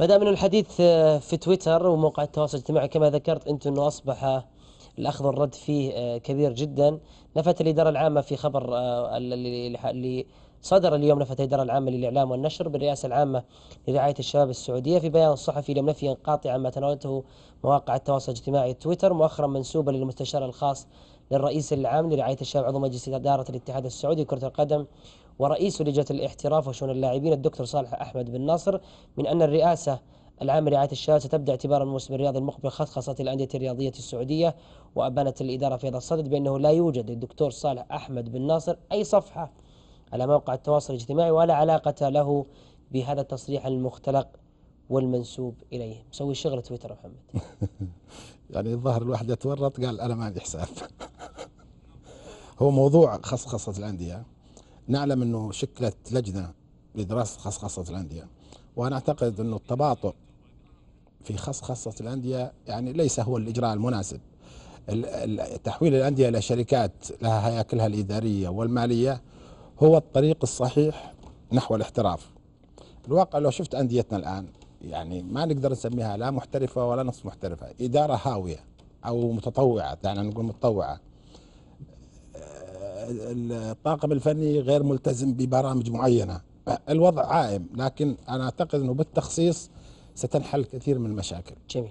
ما دام انه الحديث آه، في تويتر وموقع التواصل الاجتماعي كما ذكرت انت انه اصبح الاخذ والرد فيه آه، كبير جدا نفت الاداره العامه في خبر آه، اللي صدر اليوم نفت الإدارة العامة للإعلام والنشر بالرئاسة العامة لرعاية الشباب السعودية في بيان صحفي لم نفيا قاطعا ما تناولته مواقع التواصل الاجتماعي تويتر مؤخرا منسوبا للمستشار الخاص للرئيس العام لرعاية الشباب عضو مجلس إدارة الاتحاد السعودي لكرة القدم ورئيس لجنة الاحتراف وشؤون اللاعبين الدكتور صالح أحمد بن ناصر من أن الرئاسة العام لرعاية الشباب ستبدأ اعتبار الموسم الرياضي المقبل خصخصة الأندية الرياضية السعودية وأبانت الإدارة في هذا الصدد بأنه لا يوجد للدكتور صالح أحمد بن ناصر أي صفحة على موقع التواصل الاجتماعي ولا علاقة له بهذا التصريح المختلق والمنسوب اليه مسوي شغل تويتر محمد يعني الظاهر الواحد يتورط قال انا ما عندي حساب هو موضوع خصخصه الانديه نعلم أنه شكلت لجنة لدراسة خصخصة الأندية وأنا أعتقد أنه التباطؤ في خصخصة الأندية يعني ليس هو الإجراء المناسب تحويل الأندية إلى شركات لها هياكلها الإدارية والمالية هو الطريق الصحيح نحو الاحتراف الواقع لو شفت أنديتنا الآن يعني ما نقدر نسميها لا محترفة ولا نصف محترفة إدارة هاوية أو متطوعة دعنا يعني نقول متطوعة الطاقم الفني غير ملتزم ببرامج معينه الوضع عائم لكن انا اعتقد انه بالتخصيص ستنحل كثير من المشاكل جميل